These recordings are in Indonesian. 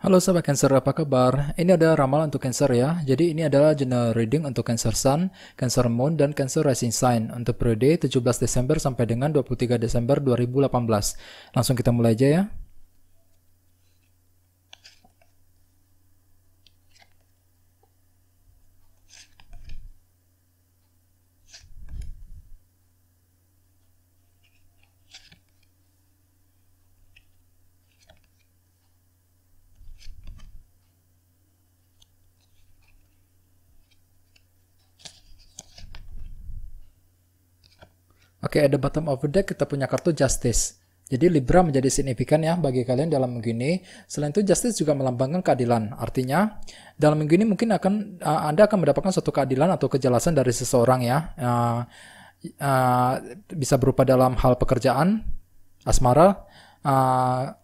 Halo sahabat Cancer, apa kabar? Ini ada ramalan untuk Cancer ya. Jadi ini adalah general reading untuk Cancer Sun, Cancer Moon, dan Cancer Rising Sign untuk periode 17 Desember sampai dengan 23 Desember 2018. Langsung kita mulai aja ya. Oke, okay, at the bottom of the deck kita punya kartu Justice. Jadi Libra menjadi signifikan ya bagi kalian dalam minggu ini. Selain itu Justice juga melambangkan keadilan. Artinya dalam minggu ini mungkin akan uh, Anda akan mendapatkan suatu keadilan atau kejelasan dari seseorang ya. Uh, uh, bisa berupa dalam hal pekerjaan, asmara, uh,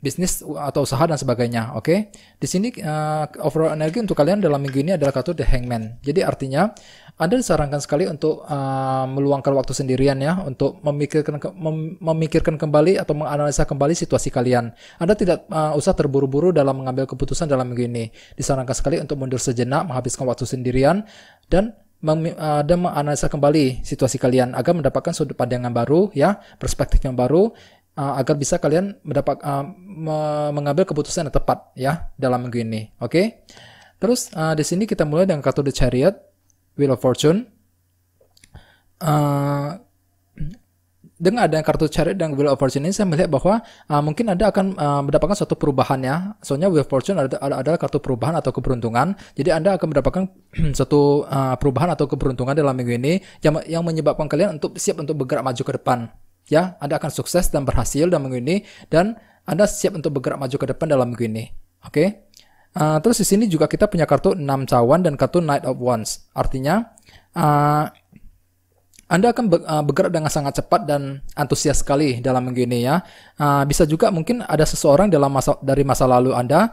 bisnis atau usaha dan sebagainya. Oke, okay? di sini uh, overall energi untuk kalian dalam minggu ini adalah kartu The Hangman. Jadi artinya Anda disarankan sekali untuk uh, meluangkan waktu sendirian ya, untuk memikirkan ke mem memikirkan kembali atau menganalisa kembali situasi kalian. Anda tidak uh, usah terburu-buru dalam mengambil keputusan dalam minggu ini. Disarankan sekali untuk mundur sejenak, menghabiskan waktu sendirian dan dan menganalisa kembali situasi kalian agar mendapatkan sudut pandangan baru ya, perspektif yang baru uh, agar bisa kalian mendapat uh, me mengambil keputusan yang tepat ya dalam minggu ini. Oke. Okay? Terus uh, di sini kita mulai dengan kartu The Chariot, Wheel of Fortune. Uh, dengan ada kartu Chariot dan Wheel of Fortune ini saya melihat bahwa uh, mungkin Anda akan uh, mendapatkan suatu perubahan ya. Soalnya Wheel of Fortune adalah, adalah kartu perubahan atau keberuntungan. Jadi Anda akan mendapatkan suatu uh, perubahan atau keberuntungan dalam minggu ini yang yang menyebabkan kalian untuk siap untuk bergerak maju ke depan. Ya, Anda akan sukses dan berhasil dalam minggu ini dan Anda siap untuk bergerak maju ke depan dalam minggu ini. Oke? Okay? Uh, terus di sini juga kita punya kartu 6 cawan dan kartu Knight of Wands. Artinya uh, anda akan ah, bergerak dengan sangat cepat dan antusias sekali dalam minggu ini ya. Ah, bisa juga mungkin ada seseorang dalam masa, dari masa lalu Anda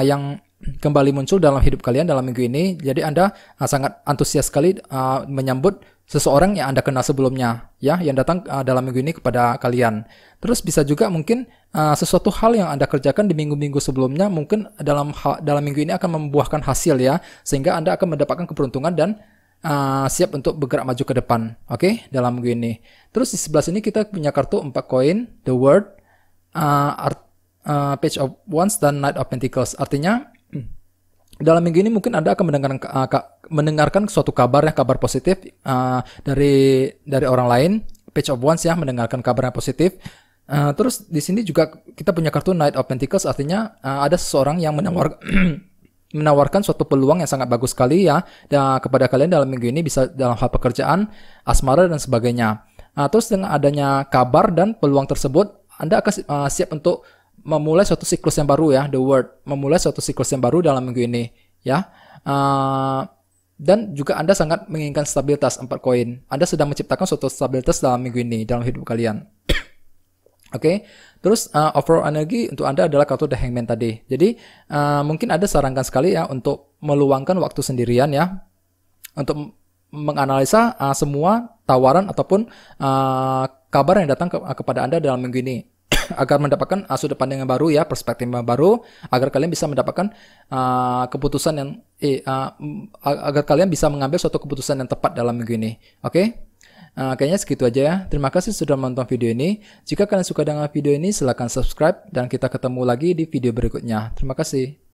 yang kembali muncul dalam hidup kalian dalam minggu ini. Jadi Anda sangat antusias sekali menyambut seseorang yang Anda kenal sebelumnya ya yang datang uh, dalam minggu ini kepada kalian. Terus bisa juga mungkin uh, sesuatu hal yang Anda kerjakan di minggu-minggu sebelumnya mungkin dalam dalam minggu ini akan membuahkan hasil ya sehingga Anda akan mendapatkan keberuntungan dan uh, siap untuk bergerak maju ke depan. Oke, okay? dalam minggu ini. Terus di sebelah sini kita punya kartu empat koin, The World, uh, Art, uh, Page of Wands dan Knight of Pentacles. Artinya dalam minggu ini mungkin Anda akan mendengarkan uh, mendengarkan suatu kabar yang kabar positif uh, dari dari orang lain, page of ones ya mendengarkan kabar yang positif. Uh, terus di sini juga kita punya kartu Knight of Pentacles artinya uh, ada seseorang yang menawar menawarkan suatu peluang yang sangat bagus sekali ya dan kepada kalian dalam minggu ini bisa dalam hal pekerjaan, asmara dan sebagainya. Nah, terus dengan adanya kabar dan peluang tersebut, Anda akan uh, siap untuk memulai suatu siklus yang baru ya, the word memulai suatu siklus yang baru dalam minggu ini ya. Uh, dan juga Anda sangat menginginkan stabilitas empat koin. Anda sedang menciptakan suatu stabilitas dalam minggu ini dalam hidup kalian. Oke, okay? terus uh, overall energi untuk Anda adalah kartu The Hangman tadi. Jadi uh, mungkin Anda sarankan sekali ya untuk meluangkan waktu sendirian ya, untuk menganalisa uh, semua tawaran ataupun uh, kabar yang datang ke kepada Anda dalam minggu ini agar mendapatkan uh, sudut pandang yang baru ya, perspektif yang baru agar kalian bisa mendapatkan uh, keputusan yang eh, uh, agar kalian bisa mengambil suatu keputusan yang tepat dalam minggu ini. Oke? Okay? Uh, kayaknya segitu aja ya. Terima kasih sudah menonton video ini. Jika kalian suka dengan video ini, silahkan subscribe dan kita ketemu lagi di video berikutnya. Terima kasih.